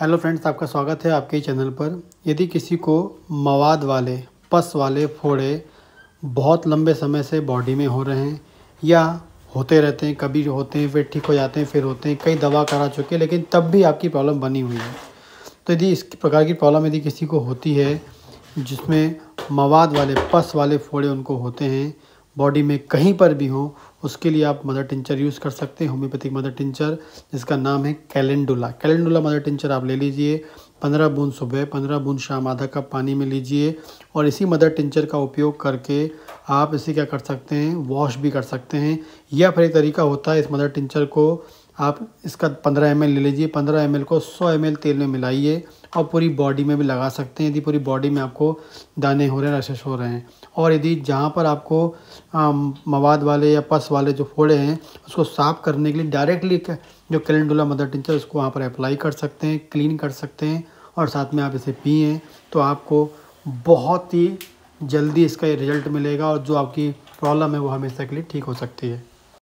hello friends आपका स्वागत है आपके चैनल पर यदि किसी को मवाद वाले पस वाले फोड़े बहुत लंबे समय से बॉडी में हो रहे हैं या होते रहते हैं कभी होते हैं फिर ठीक हो जाते हैं फिर होते हैं कई दवा करा चुके हैं लेकिन तब भी आपकी प्रॉब्लम बनी हुई है तो यदि इस प्रकार की प्रॉब्लम यदि किसी को होती है जिसमें मवाद वाले पस वाले फोड़े उनको होते हैं बॉडी में कहीं पर भी हो उसके लिए आप मदर टिंचर यूज़ कर सकते हैं होम्योपैथिक मदर टिंचर जिसका नाम है कैलेंडुला कैलेंडुला मदर टिंचर आप ले लीजिए पंद्रह बूंद सुबह पंद्रह बूंद शाम आधा कप पानी में लीजिए और इसी मदर टिंचर का उपयोग करके आप इसे क्या कर सकते हैं वॉश भी कर सकते हैं या फिर एक तरीका होता है इस मदर टिंचर को आप इसका पंद्रह एम ले लीजिए पंद्रह एम को सौ एम तेल में मिलाइए और पूरी बॉडी में भी लगा सकते हैं यदि पूरी बॉडी में आपको दाने हो रहे हैं रशेश हो रहे हैं और यदि जहाँ पर आपको मवाद वाले या पस वाले जो फोड़े हैं उसको साफ़ करने के लिए डायरेक्टली जो कैलेंडुला मदर टिंचर उसको वहाँ पर अप्लाई कर सकते हैं क्लीन कर सकते हैं और साथ में आप इसे पिए तो आपको बहुत ही जल्दी इसका रिजल्ट मिलेगा और जो आपकी प्रॉब्लम है वो हमेशा के लिए ठीक हो सकती है